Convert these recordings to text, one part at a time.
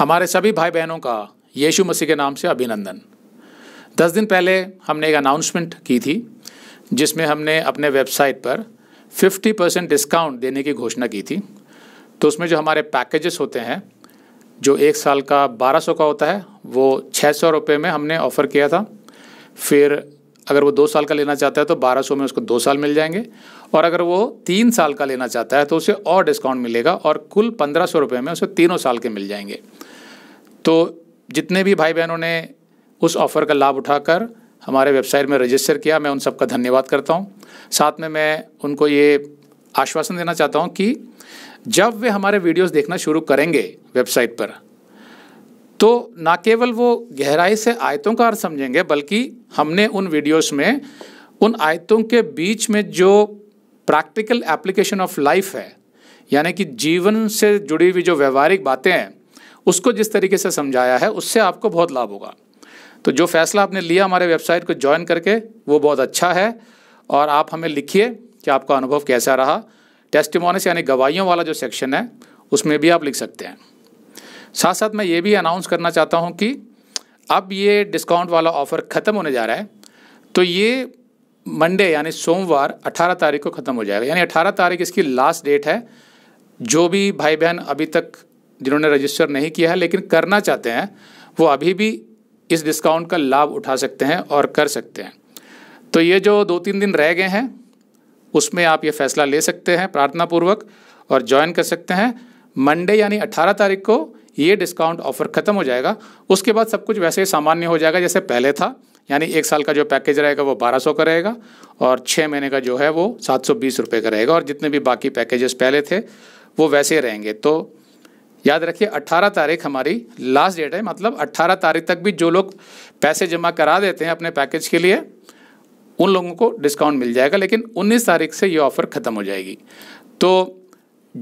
हमारे सभी भाई बहनों का यीशु मसीह के नाम से अभिनंदन दस दिन पहले हमने एक अनाउंसमेंट की थी जिसमें हमने अपने वेबसाइट पर 50 परसेंट डिस्काउंट देने की घोषणा की थी तो उसमें जो हमारे पैकेजेस होते हैं जो एक साल का 1200 का होता है वो छः सौ रुपये में हमने ऑफ़र किया था फिर अगर वो दो साल का लेना चाहता है तो 1200 में उसको दो साल मिल जाएंगे और अगर वो तीन साल का लेना चाहता है तो उसे और डिस्काउंट मिलेगा और कुल पंद्रह सौ रुपये में उसे तीनों साल के मिल जाएंगे तो जितने भी भाई बहनों ने उस ऑफ़र का लाभ उठाकर हमारे वेबसाइट में रजिस्टर किया मैं उन सबका धन्यवाद करता हूँ साथ में मैं उनको ये आश्वासन देना चाहता हूँ कि जब वे हमारे वीडियोस देखना शुरू करेंगे वेबसाइट पर तो ना केवल वो गहराई से आयतों का अर्थ समझेंगे बल्कि हमने उन वीडियोस में उन आयतों के बीच में जो प्रैक्टिकल एप्लीकेशन ऑफ लाइफ है यानी कि जीवन से जुड़ी हुई जो व्यवहारिक बातें हैं उसको जिस तरीके से समझाया है उससे आपको बहुत लाभ होगा तो जो फैसला आपने लिया हमारे वेबसाइट को ज्वाइन करके वो बहुत अच्छा है और आप हमें लिखिए कि आपका अनुभव कैसा रहा टेस्टिमोनिस यानी गवाहियों वाला जो सेक्शन है उसमें भी आप लिख सकते हैं साथ साथ मैं ये भी अनाउंस करना चाहता हूँ कि अब ये डिस्काउंट वाला ऑफ़र ख़त्म होने जा रहा है तो ये मंडे यानी सोमवार 18 तारीख को ख़त्म हो जाएगा यानी 18 तारीख इसकी लास्ट डेट है जो भी भाई बहन अभी तक जिन्होंने रजिस्टर नहीं किया है लेकिन करना चाहते हैं वो अभी भी इस डिस्काउंट का लाभ उठा सकते हैं और कर सकते हैं तो ये जो दो तीन दिन रह गए हैं उसमें आप ये फैसला ले सकते हैं प्रार्थनापूर्वक और ज्वाइन कर सकते हैं मंडे यानी 18 तारीख को ये डिस्काउंट ऑफर ख़त्म हो जाएगा उसके बाद सब कुछ वैसे ही सामान्य हो जाएगा जैसे पहले था यानी एक साल का जो पैकेज रहेगा वो 1200 का रहेगा और छः महीने का जो है वो सात सौ का रहेगा और जितने भी बाकी पैकेजेस पहले थे वो वैसे रहेंगे तो याद रखिए 18 तारीख हमारी लास्ट डेट है मतलब 18 तारीख तक भी जो लोग पैसे जमा करा देते हैं अपने पैकेज के लिए उन लोगों को डिस्काउंट मिल जाएगा लेकिन 19 तारीख से ये ऑफ़र ख़त्म हो जाएगी तो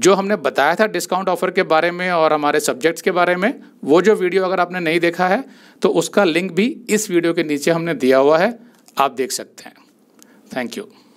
जो हमने बताया था डिस्काउंट ऑफ़र के बारे में और हमारे सब्जेक्ट्स के बारे में वो जो वीडियो अगर आपने नहीं देखा है तो उसका लिंक भी इस वीडियो के नीचे हमने दिया हुआ है आप देख सकते हैं थैंक यू